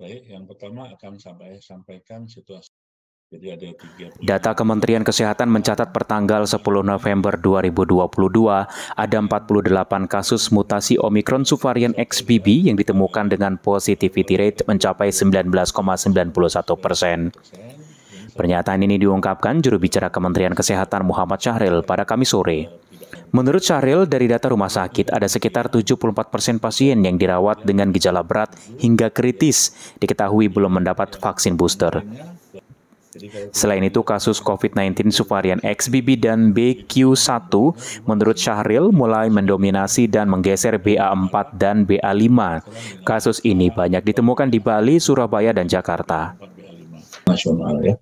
Baik, yang pertama akan sampai sampaikan situasi. Data Kementerian Kesehatan mencatat pertanggal 10 November 2022 ada 48 kasus mutasi Omikron subvarian XBB yang ditemukan dengan positivity rate mencapai 19,91 persen. Pernyataan ini diungkapkan juru bicara Kementerian Kesehatan Muhammad Syahril pada Kamis sore. Menurut Syahril, dari data rumah sakit, ada sekitar 74% persen pasien yang dirawat dengan gejala berat hingga kritis, diketahui belum mendapat vaksin booster. Selain itu, kasus COVID-19 subvarian XBB dan BQ1 menurut Syahril mulai mendominasi dan menggeser BA4 dan BA5. Kasus ini banyak ditemukan di Bali, Surabaya, dan Jakarta. Nasional ya.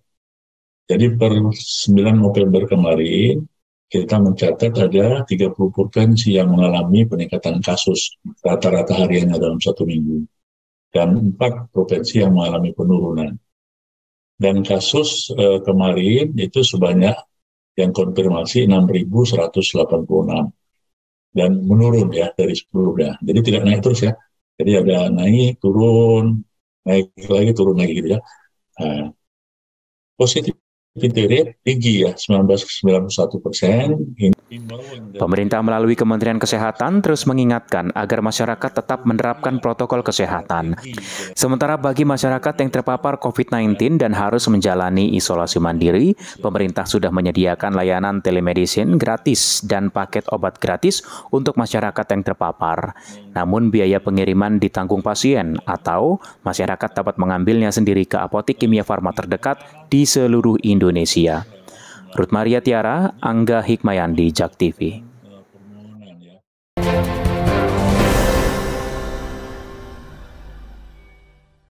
Jadi per 9 November kemarin, kita mencatat ada 30 provinsi yang mengalami peningkatan kasus rata-rata hariannya dalam satu minggu. Dan empat provinsi yang mengalami penurunan. Dan kasus eh, kemarin itu sebanyak yang konfirmasi 6.186. Dan menurun ya dari sebelumnya. Jadi tidak naik terus ya. Jadi ada naik, turun, naik lagi, turun lagi gitu ya. Nah, positif Positivity tinggi ya, persen. Pemerintah melalui Kementerian Kesehatan terus mengingatkan agar masyarakat tetap menerapkan protokol kesehatan. Sementara bagi masyarakat yang terpapar COVID-19 dan harus menjalani isolasi mandiri, pemerintah sudah menyediakan layanan telemedicine gratis dan paket obat gratis untuk masyarakat yang terpapar. Namun biaya pengiriman ditanggung pasien atau masyarakat dapat mengambilnya sendiri ke apotik kimia farma terdekat di seluruh Indonesia. Indonesia. Ruth Maria Tiara, Angga Hikmayandi, Jak TV.